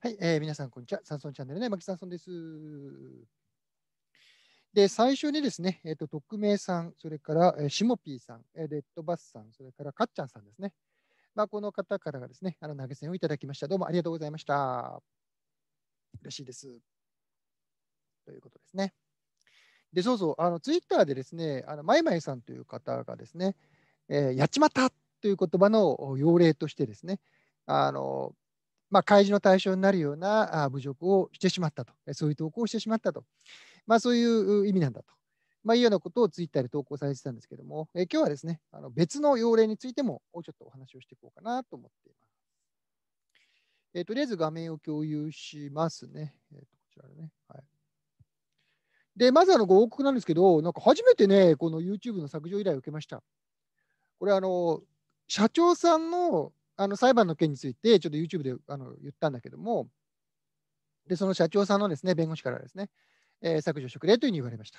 はい、えー、皆さん、こんにちは。サンソンチャンネルの牧サンソンです。で、最初にですね、えっ、ー、と、匿名さん、それから、えー、シモピーさん、えー、レッドバスさん、それから、かっちゃんさんですね。まあ、この方からがですね、あの投げ銭をいただきました。どうもありがとうございました。嬉しいです。ということですね。で、そうそう、あのツイッターでですね、あのマイマイさんという方がですね、えー、やっちまったという言葉の要例としてですね、あのまあ、開示の対象になるような侮辱をしてしまったと、そういう投稿をしてしまったと、まあ、そういう意味なんだと、まあ、いうようなことをツイッターで投稿されてたんですけども、え今日はですね、あの別の要例についてもちょっとお話をしていこうかなと思っています。えー、とりあえず画面を共有しますね。えー、とこちらでね、はいで、まずあのご報告なんですけど、なんか初めてね、この YouTube の削除依頼を受けました。これ、あの、社長さんのあの裁判の件について、ちょっと YouTube であの言ったんだけども、でその社長さんのですね弁護士からですね、えー、削除くれというふうに言われました。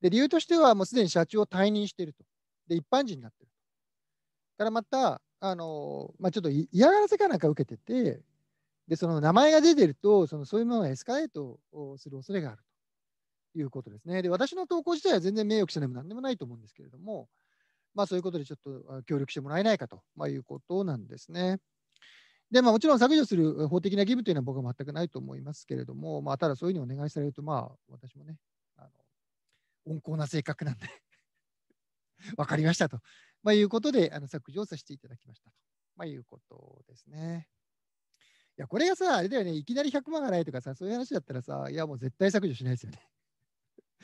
で理由としては、もうすでに社長を退任していると。で、一般人になっていると。からまた、あのまあ、ちょっと嫌がらせかなんか受けてて、でその名前が出てると、そのそういうものがエスカレートする恐れがあるということですね。で、私の投稿自体は全然名誉記者でも何でもないと思うんですけれども、まあ、そういうことでちょっと協力してもらえないかと、まあ、いうことなんですね。でまあ、もちろん削除する法的な義務というのは僕は全くないと思いますけれども、まあ、ただそういうふうにお願いされると、まあ、私もねあの、温厚な性格なんで分 かりましたと、まあ、いうことであの削除をさせていただきましたと、まあ、いうことですね。いや、これがさ、あれだよね、いきなり100万がないとかさ、そういう話だったらさ、いや、もう絶対削除しないですよね。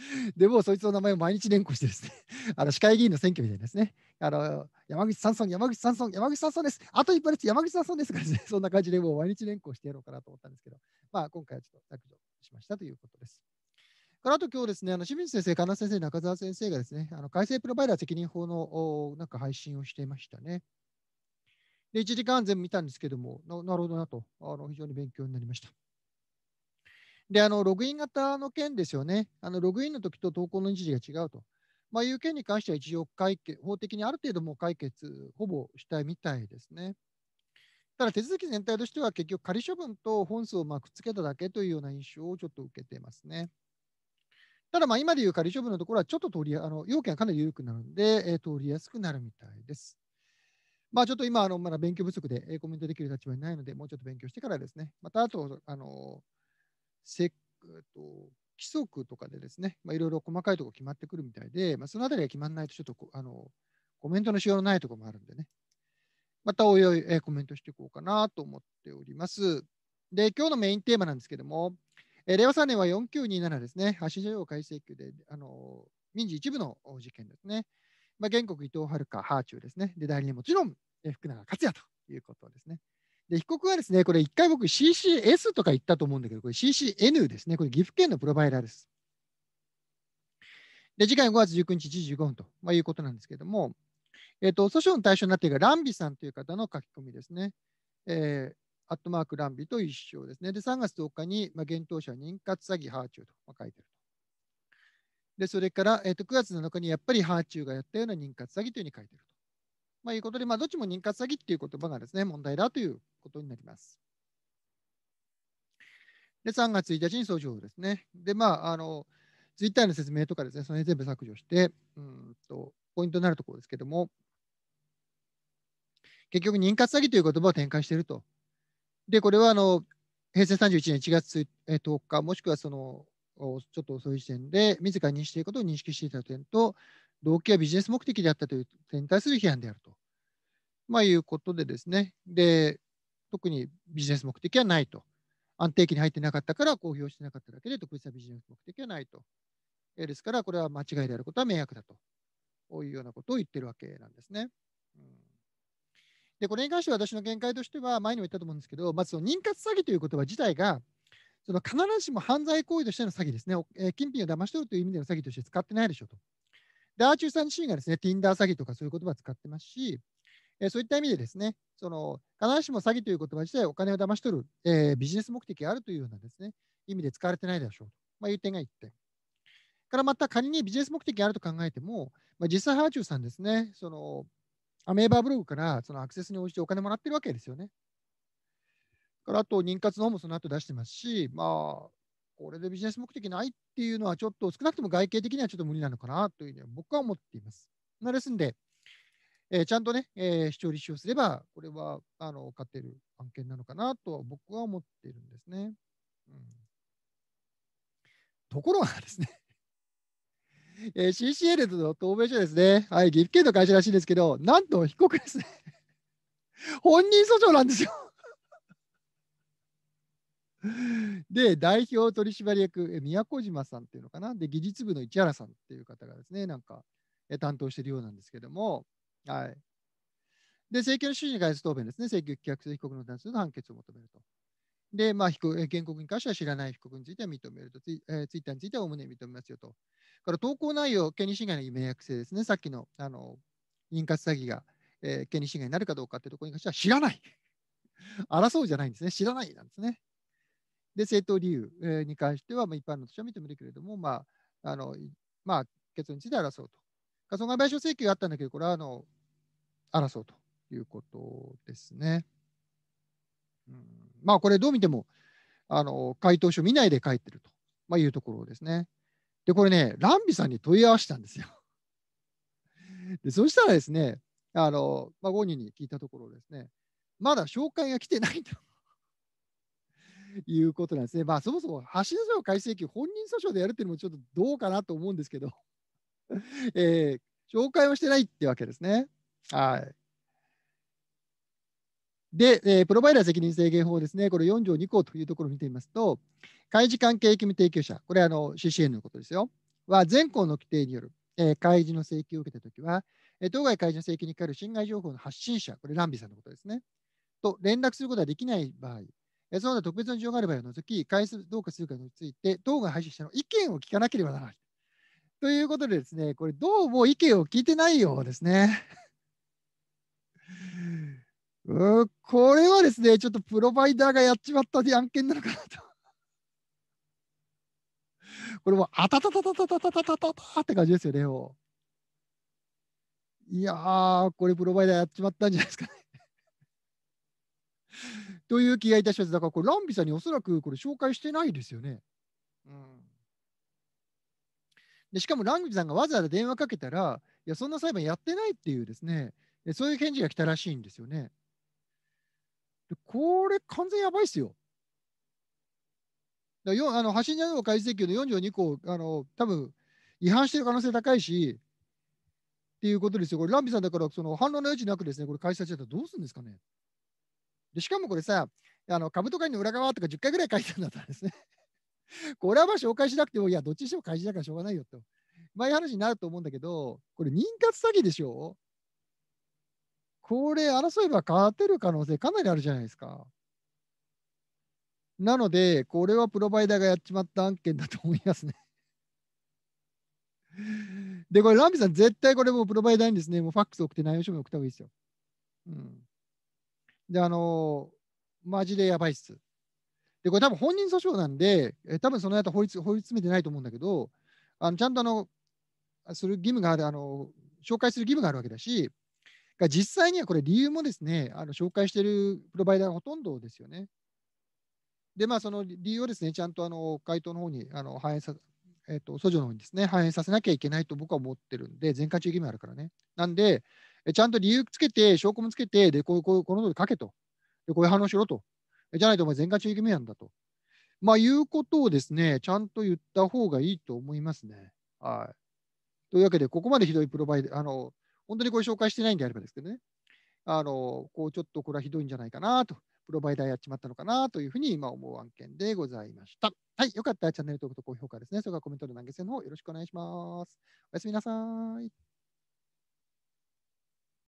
でもそいつの名前を毎日連呼してですね、あの市会議員の選挙みたいですね、あの山口山村、山口山村、山口山村です、あと一歩です、山口山村ですからですね、そんな感じでもう毎日連呼してやろうかなと思ったんですけど、まあ、今回はちょっと削除しましたということです。からあと今日ですね、あの清水先生、神田先生、中澤先生がですね、あの改正プロバイダー責任法のなんか配信をしていましたね。で、1時間全部見たんですけども、なるほどなと、あの非常に勉強になりました。で、あの、ログイン型の件ですよね。あの、ログインの時と投稿の日時が違うと。まあ、いう件に関しては一応解決、法的にある程度もう解決、ほぼしたいみたいですね。ただ手続き全体としては結局仮処分と本数をまくっつけただけというような印象をちょっと受けてますね。ただま今でいう仮処分のところはちょっと通りあの要件がかなり緩くなるので、えー、通りやすくなるみたいです。まあ、ちょっと今あのまだ勉強不足でコメントできる立場にないのでもうちょっと勉強してからですね、またあとあのせっと規則とかでですね、まあ、いろいろ細かいとこ決まってくるみたいで、まあ、そのあたりが決まらないと、ちょっとあのコメントのしようのないとこもあるんでね、またおいおい、えコメントしていこうかなと思っております。で、今日のメインテーマなんですけども、え令和3年は4927ですね、発信者用改正級で、あの民事一部の事件ですね、まあ、原告伊藤遥、ハーチューですね、で代理人もちろん、え福永克也ということですね。で被告はですね、これ一回僕 CCS とか言ったと思うんだけど、これ CCN ですね。これ岐阜県のプロバイダーです。で、次回5月19日1時15分と、まあ、いうことなんですけれども、えっ、ー、と、訴訟の対象になっているランビさんという方の書き込みですね。えー、アットマークランビと一緒ですね。で、3月10日に、まあ、現当者妊活詐欺ハーチューと、まあ、書いてると。で、それから、えっ、ー、と、9月7日にやっぱりハーチューがやったような妊活詐欺というふうに書いてるまあ、いうことで、まあ、どっちも妊活詐欺っていう言葉がですね、問題だということになります。で、3月1日に訴状ですね。で、まあ、あの、ツイッターの説明とかですね、その辺全部削除して、うんと、ポイントになるところですけども、結局、妊活詐欺という言葉を展開していると。で、これは、あの、平成31年1月10日、もしくはその、ちょっと遅い時点で、自ら認識していることを認識していた点と、動機はビジネス目的であったという点に対する批判であると、まあ、いうことでですねで、特にビジネス目的はないと、安定期に入ってなかったから公表してなかっただけで、特別なビジネス目的はないと、えですからこれは間違いであることは明白だとこういうようなことを言ってるわけなんですね。でこれに関しては私の見解としては前にも言ったと思うんですけどまずその妊活詐欺という言葉自体がその必ずしも犯罪行為としての詐欺ですね、えー、金品を騙し取るという意味での詐欺として使ってないでしょうと。で、アーチューさん自身がですね、Tinder 詐欺とかそういう言葉を使ってますし、えー、そういった意味でですね、その必ずしも詐欺という言葉自体お金を騙し取る、えー、ビジネス目的があるというようなですね、意味で使われてないでしょうと、まあ、いう点が1点。からまた仮にビジネス目的があると考えても、まあ、実際、ハーチューさんですね、そのアメーバーブログからそのアクセスに応じてお金もらってるわけですよね。からあと、妊活の方もその後出してますし、まあ、これでビジネス目的ないっていうのは、ちょっと少なくとも外形的にはちょっと無理なのかなというふうに僕は思っています。まですんで、えー、ちゃんとね、えー、視聴立証すれば、これはあの勝てる案件なのかなと僕は思っているんですね。うん、ところがですね えー、CCL の答弁書ですね、はい、岐阜県の会社らしいですけど、なんと被告ですね 本人訴訟なんですよ で、代表取締役、宮古島さんっていうのかな、で、技術部の市原さんっていう方がですね、なんか、担当しているようなんですけども、はい。で、請求の主旨に関する答弁ですね、請求棄却する被告の断する判決を求めると。で、まあ、被告原告に関しては知らない被告については認めると、ツイ,、えー、ツイッターについてはおおむね認めますよと。から投稿内容、権利侵害の名約制ですね、さっきのあの妊活詐欺が、えー、権利侵害になるかどうかってところに関しては知らない。争うじゃないんですね、知らないなんですね。で、正当理由に関しては、まあ、一般のとては認めるけれども、まあ、あの、まあ、結論について争うと。損害賠償請求があったんだけど、これは、あの、争うということですね。うん、まあ、これどう見ても、あの、回答書見ないで書いてると、まあ、いうところですね。で、これね、ランビさんに問い合わせたんですよ。で、そしたらですね、あの、まあ、ご人に聞いたところですね、まだ紹介が来てないと。いうことなんですね。まあ、そもそも橋田さんの改正期、本人訴訟でやるっていうのもちょっとどうかなと思うんですけど、えー、紹介をしてないってわけですね。はい。で、えー、プロバイダー責任制限法ですね、これ4条2項というところを見てみますと、開示関係義務提供者、これはあの CCN のことですよ、は全項の規定による、えー、開示の請求を受けたときは、えー、当該開示の請求に係る侵害情報の発信者、これ、ランビさんのことですね、と連絡することができない場合、その特別な事情があれば除き、回数どうかするかについて、当が配信者の意見を聞かなければならない。ということでですね、これどうも意見を聞いてないようですね。うこれはですね、ちょっとプロバイダーがやっちまった案件なのかなと。これもあたたたたたたたたたたたって感じですよね、もう。いやー、これプロバイダーやっちまったんじゃないですかね。という気がいたします。だからこれ、ランビさんにおそらくこれ紹介してないですよね。うん、でしかも、ランビさんがわざわざ電話かけたら、いや、そんな裁判やってないっていうですね、そういう返事が来たらしいんですよね。でこれ、完全やばいっすよ。だよあの発信者の開示請求の42項、あの多分違反してる可能性高いし、っていうことですよ。これ、ランビさんだから、その反論の余地なくですね、これ、開催しちゃったらどうするんですかね。でしかもこれさ、あの株とかに裏側とか10回ぐらい書いてるんだったんですね。これはまあ紹介しなくても、いや、どっちにしても開示だからしょうがないよと。まあ、いう話になると思うんだけど、これ、妊活詐欺でしょこれ、争えば勝てる可能性かなりあるじゃないですか。なので、これはプロバイダーがやっちまった案件だと思いますね。で、これ、ランビさん、絶対これもうプロバイダーにですね、もうファックス送って内容証明送った方がいいですよ。うん。で、あのー、マジでやばいっす。で、これ多分本人訴訟なんで、え多分その間法律、法律詰めてないと思うんだけど、あのちゃんとあの、する義務がある、あの、紹介する義務があるわけだし、が実際にはこれ理由もですね、あの紹介しているプロバイダーがほとんどですよね。で、まあ、その理由をですね、ちゃんとあの回答の方にあの反映さ、えーと、訴状の方にですね、反映させなきゃいけないと僕は思ってるんで、全会中義務あるからね。なんで、ちゃんと理由つけて、証拠もつけて、で、こうこうこの通り書けと。で、こういう反応しろと。じゃないとお前全科中意義務違反だと。まあ、いうことをですね、ちゃんと言った方がいいと思いますね。はい。というわけで、ここまでひどいプロバイダー、あの、本当にご紹介してないんであればですけどね、あの、こうちょっとこれはひどいんじゃないかなと、プロバイダーやっちまったのかなというふうに今思う案件でございました。はい、よかったらチャンネル登録と高評価ですね、それからコメントの投げ銭の方よろしくお願いします。おやすみなさい。